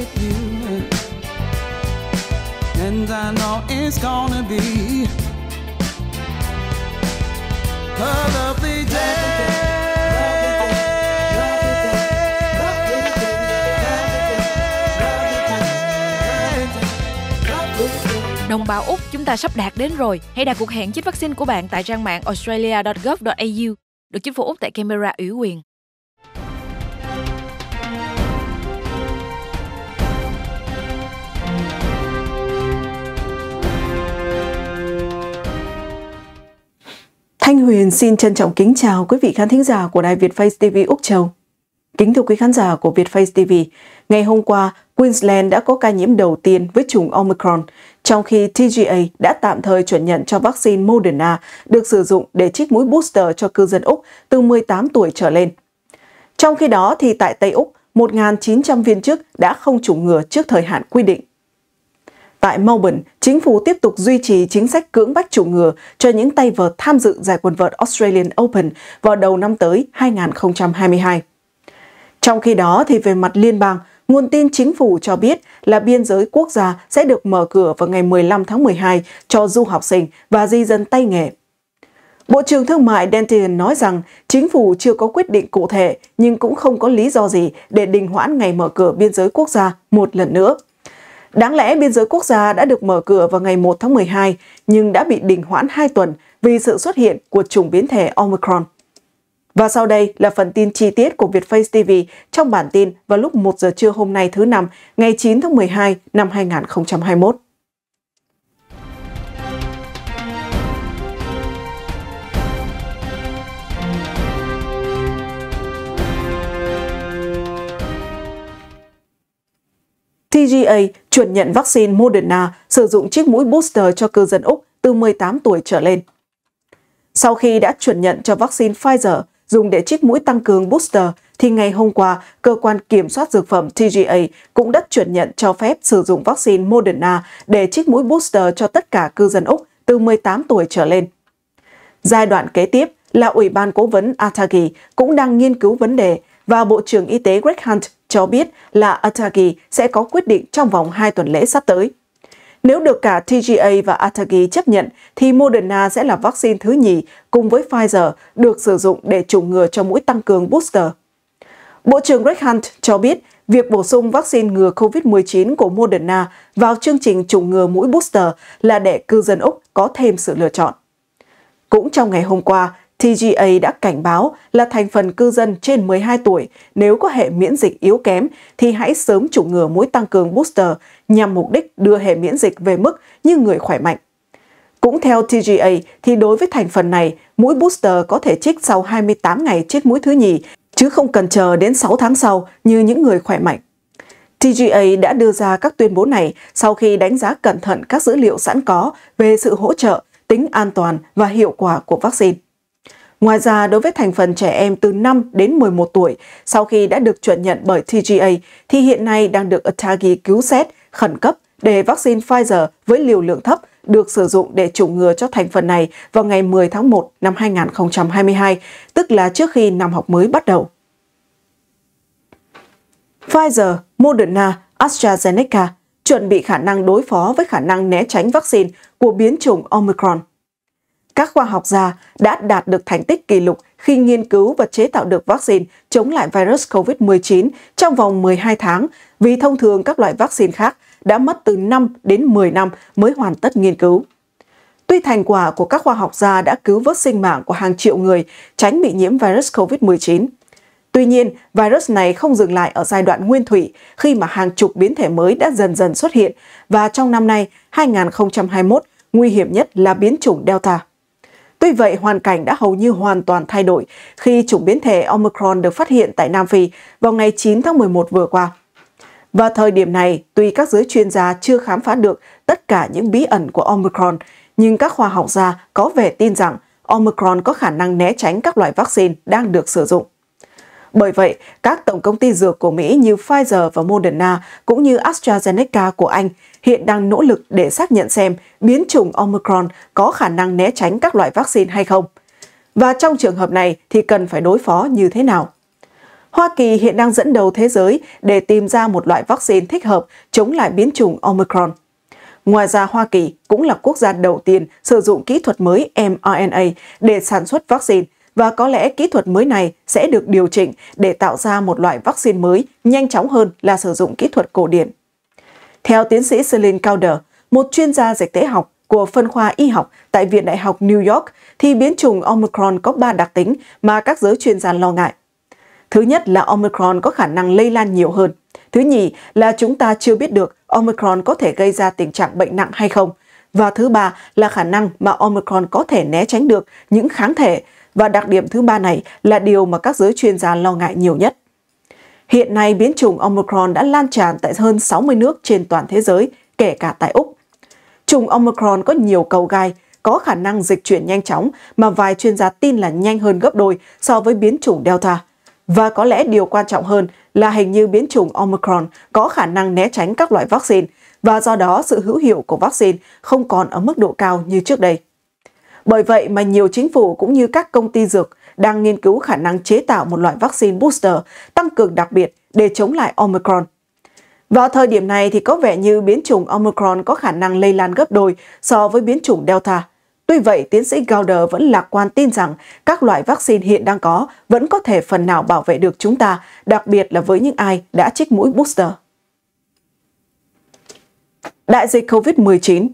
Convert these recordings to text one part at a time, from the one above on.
with you. And I know it's gonna be a lovely day. Đồng bào Úc, chúng ta sắp đạt đến rồi. Hãy đặt cuộc hẹn chích vaccine của bạn tại trang mạng australia.gov.au được chính phủ Úc tại Canberra ủy quyền. Thanh Huyền xin trân trọng kính chào quý vị khán thính giả của đài Việt Face TV Úc Châu. Kính thưa quý khán giả của Việt Face TV, ngày hôm qua, Queensland đã có ca nhiễm đầu tiên với chủng Omicron, trong khi TGA đã tạm thời chuẩn nhận cho vaccine Moderna được sử dụng để trích mũi booster cho cư dân Úc từ 18 tuổi trở lên. Trong khi đó thì tại Tây Úc, 1.900 viên chức đã không chủng ngừa trước thời hạn quy định. Tại Melbourne, chính phủ tiếp tục duy trì chính sách cưỡng bách chủ ngừa cho những tay vợt tham dự giải quần vợt Australian Open vào đầu năm tới 2022. Trong khi đó, thì về mặt liên bang, nguồn tin chính phủ cho biết là biên giới quốc gia sẽ được mở cửa vào ngày 15 tháng 12 cho du học sinh và di dân tay nghề. Bộ trưởng Thương mại Dentian nói rằng chính phủ chưa có quyết định cụ thể nhưng cũng không có lý do gì để đình hoãn ngày mở cửa biên giới quốc gia một lần nữa. Đáng lẽ biên giới quốc gia đã được mở cửa vào ngày 1 tháng 12 nhưng đã bị đình hoãn 2 tuần vì sự xuất hiện của chủng biến thể Omicron. Và sau đây là phần tin chi tiết của Vietface TV trong bản tin vào lúc 1 giờ trưa hôm nay thứ năm, ngày 9 tháng 12 năm 2021. TGA chuyển nhận vaccine Moderna sử dụng chiếc mũi booster cho cư dân Úc từ 18 tuổi trở lên. Sau khi đã chuyển nhận cho vaccine Pfizer dùng để trích mũi tăng cường booster, thì ngày hôm qua, Cơ quan Kiểm soát Dược phẩm TGA cũng đã chuyển nhận cho phép sử dụng vaccine Moderna để trích mũi booster cho tất cả cư dân Úc từ 18 tuổi trở lên. Giai đoạn kế tiếp là Ủy ban Cố vấn Atagi cũng đang nghiên cứu vấn đề và Bộ trưởng Y tế Greg Hunt cho biết là Atagi sẽ có quyết định trong vòng 2 tuần lễ sắp tới. Nếu được cả TGA và Atagi chấp nhận, thì Moderna sẽ là vaccine thứ nhì cùng với Pfizer được sử dụng để chủng ngừa cho mũi tăng cường booster. Bộ trưởng Greg Hunt cho biết việc bổ sung vaccine ngừa COVID-19 của Moderna vào chương trình chủng ngừa mũi booster là để cư dân Úc có thêm sự lựa chọn. Cũng trong ngày hôm qua, TGA đã cảnh báo là thành phần cư dân trên 12 tuổi nếu có hệ miễn dịch yếu kém thì hãy sớm chủng ngừa mũi tăng cường booster nhằm mục đích đưa hệ miễn dịch về mức như người khỏe mạnh. Cũng theo TGA thì đối với thành phần này, mũi booster có thể trích sau 28 ngày trước mũi thứ nhì chứ không cần chờ đến 6 tháng sau như những người khỏe mạnh. TGA đã đưa ra các tuyên bố này sau khi đánh giá cẩn thận các dữ liệu sẵn có về sự hỗ trợ, tính an toàn và hiệu quả của vaccine. Ngoài ra, đối với thành phần trẻ em từ 5 đến 11 tuổi, sau khi đã được chuẩn nhận bởi TGA, thì hiện nay đang được Atagi cứu xét khẩn cấp để vaccine Pfizer với liều lượng thấp được sử dụng để chủng ngừa cho thành phần này vào ngày 10 tháng 1 năm 2022, tức là trước khi năm học mới bắt đầu. Pfizer, Moderna, AstraZeneca chuẩn bị khả năng đối phó với khả năng né tránh vaccine của biến chủng Omicron các khoa học gia đã đạt được thành tích kỷ lục khi nghiên cứu và chế tạo được vaccine chống lại virus COVID-19 trong vòng 12 tháng, vì thông thường các loại vaccine khác đã mất từ 5 đến 10 năm mới hoàn tất nghiên cứu. Tuy thành quả của các khoa học gia đã cứu vớt sinh mạng của hàng triệu người tránh bị nhiễm virus COVID-19, Tuy nhiên, virus này không dừng lại ở giai đoạn nguyên thủy khi mà hàng chục biến thể mới đã dần dần xuất hiện và trong năm nay, 2021, nguy hiểm nhất là biến chủng Delta. Tuy vậy, hoàn cảnh đã hầu như hoàn toàn thay đổi khi chủng biến thể Omicron được phát hiện tại Nam Phi vào ngày 9 tháng 11 vừa qua. Vào thời điểm này, tuy các giới chuyên gia chưa khám phá được tất cả những bí ẩn của Omicron, nhưng các khoa học gia có vẻ tin rằng Omicron có khả năng né tránh các loại vaccine đang được sử dụng. Bởi vậy, các tổng công ty dược của Mỹ như Pfizer và Moderna cũng như AstraZeneca của Anh hiện đang nỗ lực để xác nhận xem biến chủng Omicron có khả năng né tránh các loại vaccine hay không. Và trong trường hợp này thì cần phải đối phó như thế nào? Hoa Kỳ hiện đang dẫn đầu thế giới để tìm ra một loại vaccine thích hợp chống lại biến chủng Omicron. Ngoài ra, Hoa Kỳ cũng là quốc gia đầu tiên sử dụng kỹ thuật mới mRNA để sản xuất vaccine và có lẽ kỹ thuật mới này sẽ được điều chỉnh để tạo ra một loại vaccine mới nhanh chóng hơn là sử dụng kỹ thuật cổ điển. Theo tiến sĩ Celine Calder, một chuyên gia dịch tễ học của phân khoa y học tại Viện Đại học New York, thì biến chủng Omicron có 3 đặc tính mà các giới chuyên gia lo ngại. Thứ nhất là Omicron có khả năng lây lan nhiều hơn. Thứ nhì là chúng ta chưa biết được Omicron có thể gây ra tình trạng bệnh nặng hay không và thứ ba là khả năng mà Omicron có thể né tránh được những kháng thể và đặc điểm thứ ba này là điều mà các giới chuyên gia lo ngại nhiều nhất. Hiện nay, biến chủng Omicron đã lan tràn tại hơn 60 nước trên toàn thế giới, kể cả tại Úc. Chủng Omicron có nhiều cầu gai, có khả năng dịch chuyển nhanh chóng mà vài chuyên gia tin là nhanh hơn gấp đôi so với biến chủng Delta. Và có lẽ điều quan trọng hơn là hình như biến chủng Omicron có khả năng né tránh các loại vaccine, và do đó sự hữu hiệu của vaccine không còn ở mức độ cao như trước đây. Bởi vậy mà nhiều chính phủ cũng như các công ty dược đang nghiên cứu khả năng chế tạo một loại vaccine booster tăng cường đặc biệt để chống lại Omicron. Vào thời điểm này thì có vẻ như biến chủng Omicron có khả năng lây lan gấp đôi so với biến chủng Delta. Tuy vậy, tiến sĩ Gauder vẫn lạc quan tin rằng các loại vaccine hiện đang có vẫn có thể phần nào bảo vệ được chúng ta, đặc biệt là với những ai đã trích mũi booster. Đại dịch COVID-19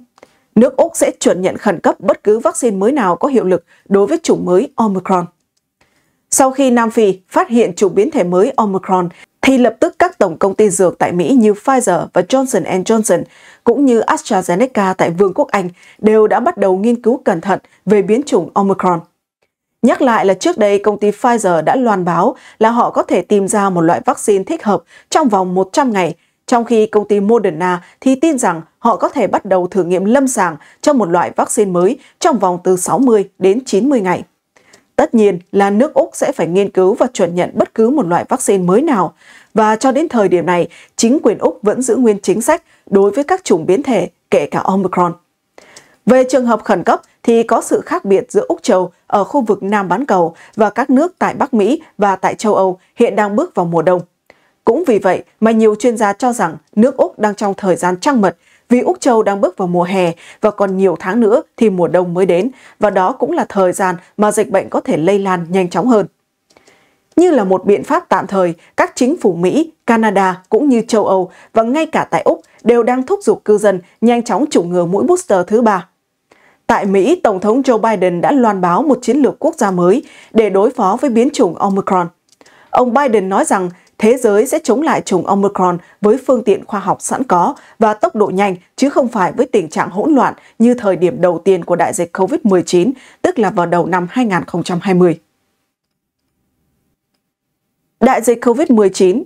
Nước Úc sẽ chuẩn nhận khẩn cấp bất cứ vaccine mới nào có hiệu lực đối với chủng mới Omicron. Sau khi Nam Phi phát hiện chủng biến thể mới Omicron, thì lập tức các tổng công ty dược tại Mỹ như Pfizer và Johnson Johnson cũng như AstraZeneca tại Vương quốc Anh đều đã bắt đầu nghiên cứu cẩn thận về biến chủng Omicron. Nhắc lại là trước đây công ty Pfizer đã loan báo là họ có thể tìm ra một loại vaccine thích hợp trong vòng 100 ngày trong khi công ty Moderna thì tin rằng họ có thể bắt đầu thử nghiệm lâm sàng cho một loại vaccine mới trong vòng từ 60 đến 90 ngày. Tất nhiên là nước Úc sẽ phải nghiên cứu và chuẩn nhận bất cứ một loại vaccine mới nào. Và cho đến thời điểm này, chính quyền Úc vẫn giữ nguyên chính sách đối với các chủng biến thể, kể cả Omicron. Về trường hợp khẩn cấp thì có sự khác biệt giữa Úc châu ở khu vực Nam bán cầu và các nước tại Bắc Mỹ và tại châu Âu hiện đang bước vào mùa đông. Cũng vì vậy mà nhiều chuyên gia cho rằng nước Úc đang trong thời gian trăng mật vì Úc Châu đang bước vào mùa hè và còn nhiều tháng nữa thì mùa đông mới đến và đó cũng là thời gian mà dịch bệnh có thể lây lan nhanh chóng hơn. Như là một biện pháp tạm thời, các chính phủ Mỹ, Canada cũng như châu Âu và ngay cả tại Úc đều đang thúc giục cư dân nhanh chóng chủng ngừa mũi booster thứ ba. Tại Mỹ, Tổng thống Joe Biden đã loan báo một chiến lược quốc gia mới để đối phó với biến chủng Omicron. Ông Biden nói rằng thế giới sẽ chống lại chủng Omicron với phương tiện khoa học sẵn có và tốc độ nhanh chứ không phải với tình trạng hỗn loạn như thời điểm đầu tiên của đại dịch COVID-19, tức là vào đầu năm 2020. Đại dịch COVID-19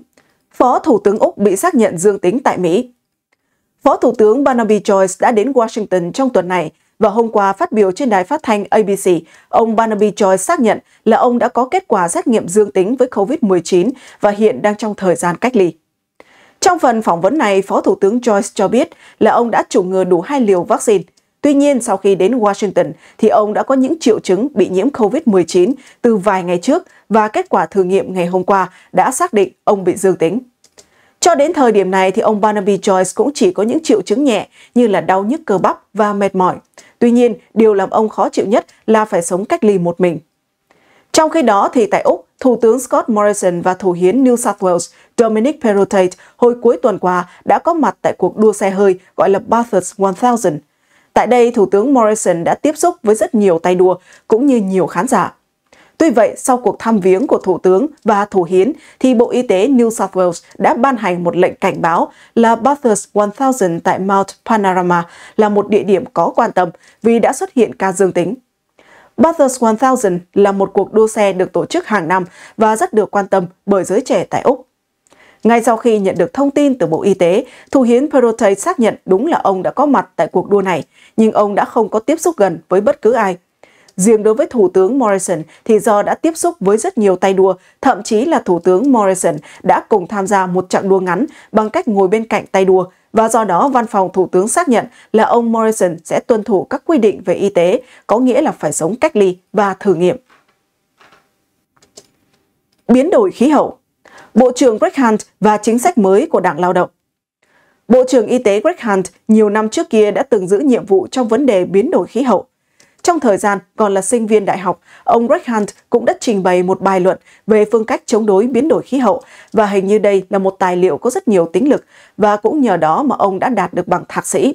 Phó Thủ tướng Úc bị xác nhận dương tính tại Mỹ Phó Thủ tướng Barnaby Joyce đã đến Washington trong tuần này và hôm qua phát biểu trên đài phát thanh ABC, ông Barnaby Joy xác nhận là ông đã có kết quả xét nghiệm dương tính với COVID-19 và hiện đang trong thời gian cách ly. Trong phần phỏng vấn này, Phó Thủ tướng Joyce cho biết là ông đã chủng ngừa đủ hai liều vaccine. Tuy nhiên, sau khi đến Washington thì ông đã có những triệu chứng bị nhiễm COVID-19 từ vài ngày trước và kết quả thử nghiệm ngày hôm qua đã xác định ông bị dương tính. Cho đến thời điểm này thì ông Barnaby Joyce cũng chỉ có những triệu chứng nhẹ như là đau nhức cơ bắp và mệt mỏi. Tuy nhiên, điều làm ông khó chịu nhất là phải sống cách ly một mình. Trong khi đó thì tại Úc, Thủ tướng Scott Morrison và Thủ hiến New South Wales Dominic Perrottet hồi cuối tuần qua đã có mặt tại cuộc đua xe hơi gọi là Bathurst 1000. Tại đây, Thủ tướng Morrison đã tiếp xúc với rất nhiều tay đua cũng như nhiều khán giả. Tuy vậy, sau cuộc thăm viếng của Thủ tướng và Thủ hiến, thì Bộ Y tế New South Wales đã ban hành một lệnh cảnh báo là Bathurst 1000 tại Mount Panorama là một địa điểm có quan tâm vì đã xuất hiện ca dương tính. Bathurst 1000 là một cuộc đua xe được tổ chức hàng năm và rất được quan tâm bởi giới trẻ tại Úc. Ngay sau khi nhận được thông tin từ Bộ Y tế, Thủ hiến Perrottet xác nhận đúng là ông đã có mặt tại cuộc đua này, nhưng ông đã không có tiếp xúc gần với bất cứ ai Riêng đối với Thủ tướng Morrison thì do đã tiếp xúc với rất nhiều tay đua, thậm chí là Thủ tướng Morrison đã cùng tham gia một chặng đua ngắn bằng cách ngồi bên cạnh tay đua và do đó văn phòng Thủ tướng xác nhận là ông Morrison sẽ tuân thủ các quy định về y tế, có nghĩa là phải sống cách ly và thử nghiệm. Biến đổi khí hậu Bộ trưởng Greg Hunt và chính sách mới của Đảng Lao động Bộ trưởng Y tế Greg Hunt nhiều năm trước kia đã từng giữ nhiệm vụ trong vấn đề biến đổi khí hậu. Trong thời gian còn là sinh viên đại học, ông Greg Hunt cũng đã trình bày một bài luận về phương cách chống đối biến đổi khí hậu và hình như đây là một tài liệu có rất nhiều tính lực và cũng nhờ đó mà ông đã đạt được bằng thạc sĩ.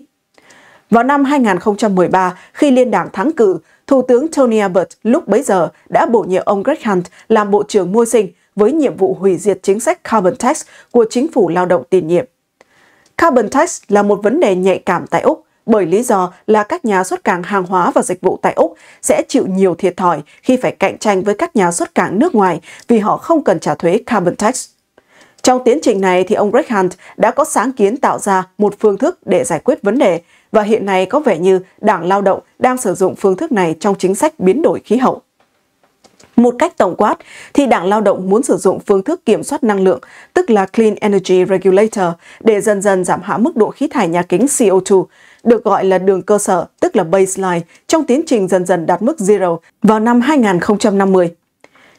Vào năm 2013, khi liên đảng thắng cử, Thủ tướng Tony Abbott lúc bấy giờ đã bổ nhiệm ông Greg Hunt làm Bộ trưởng Môi sinh với nhiệm vụ hủy diệt chính sách carbon tax của chính phủ lao động tiền nhiệm. Carbon tax là một vấn đề nhạy cảm tại Úc bởi lý do là các nhà xuất cảng hàng hóa và dịch vụ tại Úc sẽ chịu nhiều thiệt thòi khi phải cạnh tranh với các nhà xuất cảng nước ngoài vì họ không cần trả thuế carbon tax. Trong tiến trình này thì ông Greg Hunt đã có sáng kiến tạo ra một phương thức để giải quyết vấn đề và hiện nay có vẻ như Đảng Lao động đang sử dụng phương thức này trong chính sách biến đổi khí hậu. Một cách tổng quát thì Đảng Lao động muốn sử dụng phương thức kiểm soát năng lượng, tức là Clean Energy Regulator, để dần dần giảm hạ mức độ khí thải nhà kính CO2 được gọi là đường cơ sở, tức là baseline, trong tiến trình dần dần đạt mức zero vào năm 2050.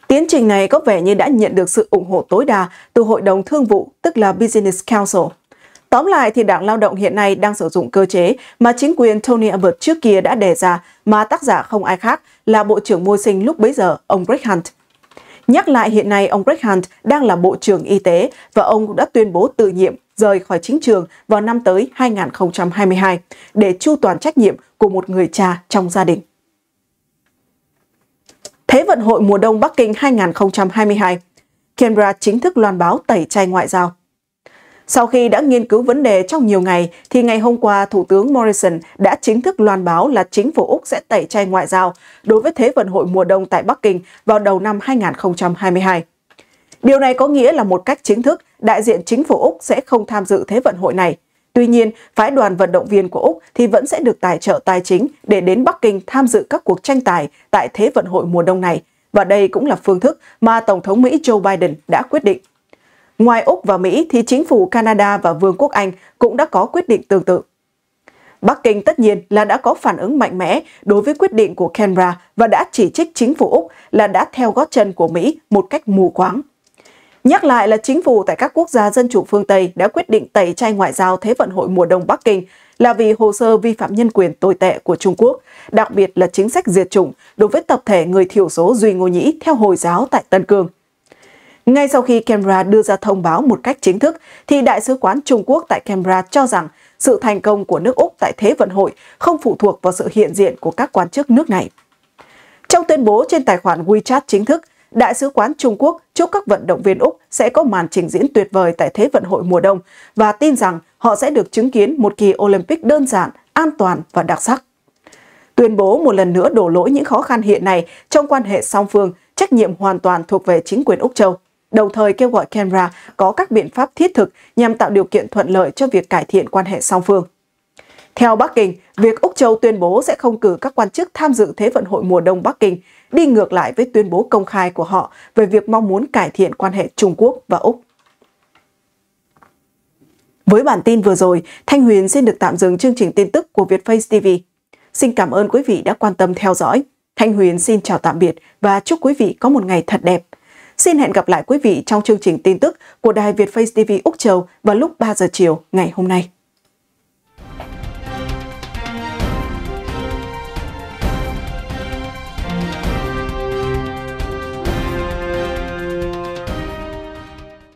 Tiến trình này có vẻ như đã nhận được sự ủng hộ tối đa từ Hội đồng Thương vụ, tức là Business Council. Tóm lại thì Đảng Lao động hiện nay đang sử dụng cơ chế mà chính quyền Tony Abbott trước kia đã đề ra mà tác giả không ai khác là Bộ trưởng Môi sinh lúc bấy giờ, ông Greg Hunt. Nhắc lại hiện nay ông Greg Hunt đang là Bộ trưởng Y tế và ông cũng đã tuyên bố tự nhiệm rời khỏi chính trường vào năm tới 2022 để chu toàn trách nhiệm của một người cha trong gia đình. Thế vận hội mùa đông Bắc Kinh 2022, Canberra chính thức loan báo tẩy chay ngoại giao. Sau khi đã nghiên cứu vấn đề trong nhiều ngày, thì ngày hôm qua Thủ tướng Morrison đã chính thức loan báo là chính phủ Úc sẽ tẩy chay ngoại giao đối với Thế vận hội mùa đông tại Bắc Kinh vào đầu năm 2022. Điều này có nghĩa là một cách chính thức, đại diện chính phủ Úc sẽ không tham dự Thế vận hội này. Tuy nhiên, phái đoàn vận động viên của Úc thì vẫn sẽ được tài trợ tài chính để đến Bắc Kinh tham dự các cuộc tranh tài tại Thế vận hội mùa đông này, và đây cũng là phương thức mà Tổng thống Mỹ Joe Biden đã quyết định. Ngoài Úc và Mỹ thì chính phủ Canada và Vương quốc Anh cũng đã có quyết định tương tự. Bắc Kinh tất nhiên là đã có phản ứng mạnh mẽ đối với quyết định của Canberra và đã chỉ trích chính phủ Úc là đã theo gót chân của Mỹ một cách mù quáng. Nhắc lại là chính phủ tại các quốc gia dân chủ phương Tây đã quyết định tẩy chay ngoại giao Thế vận hội mùa đông Bắc Kinh là vì hồ sơ vi phạm nhân quyền tồi tệ của Trung Quốc, đặc biệt là chính sách diệt chủng đối với tập thể người thiểu số Duy Ngô Nhĩ theo Hồi giáo tại Tân Cương. Ngay sau khi Canberra đưa ra thông báo một cách chính thức, thì Đại sứ quán Trung Quốc tại Canberra cho rằng sự thành công của nước Úc tại Thế vận hội không phụ thuộc vào sự hiện diện của các quan chức nước này. Trong tuyên bố trên tài khoản WeChat chính thức, Đại sứ quán Trung Quốc chúc các vận động viên Úc sẽ có màn trình diễn tuyệt vời tại Thế vận hội mùa đông và tin rằng họ sẽ được chứng kiến một kỳ Olympic đơn giản, an toàn và đặc sắc. Tuyên bố một lần nữa đổ lỗi những khó khăn hiện nay trong quan hệ song phương, trách nhiệm hoàn toàn thuộc về chính quyền Úc Châu đồng thời kêu gọi Canberra có các biện pháp thiết thực nhằm tạo điều kiện thuận lợi cho việc cải thiện quan hệ song phương. Theo Bắc Kinh, việc Úc Châu tuyên bố sẽ không cử các quan chức tham dự Thế vận hội mùa đông Bắc Kinh đi ngược lại với tuyên bố công khai của họ về việc mong muốn cải thiện quan hệ Trung Quốc và Úc. Với bản tin vừa rồi, Thanh Huyền xin được tạm dừng chương trình tin tức của Vietface TV. Xin cảm ơn quý vị đã quan tâm theo dõi. Thanh Huyền xin chào tạm biệt và chúc quý vị có một ngày thật đẹp. Xin hẹn gặp lại quý vị trong chương trình tin tức của Đài Việt Face TV Úc Châu vào lúc 3 giờ chiều ngày hôm nay.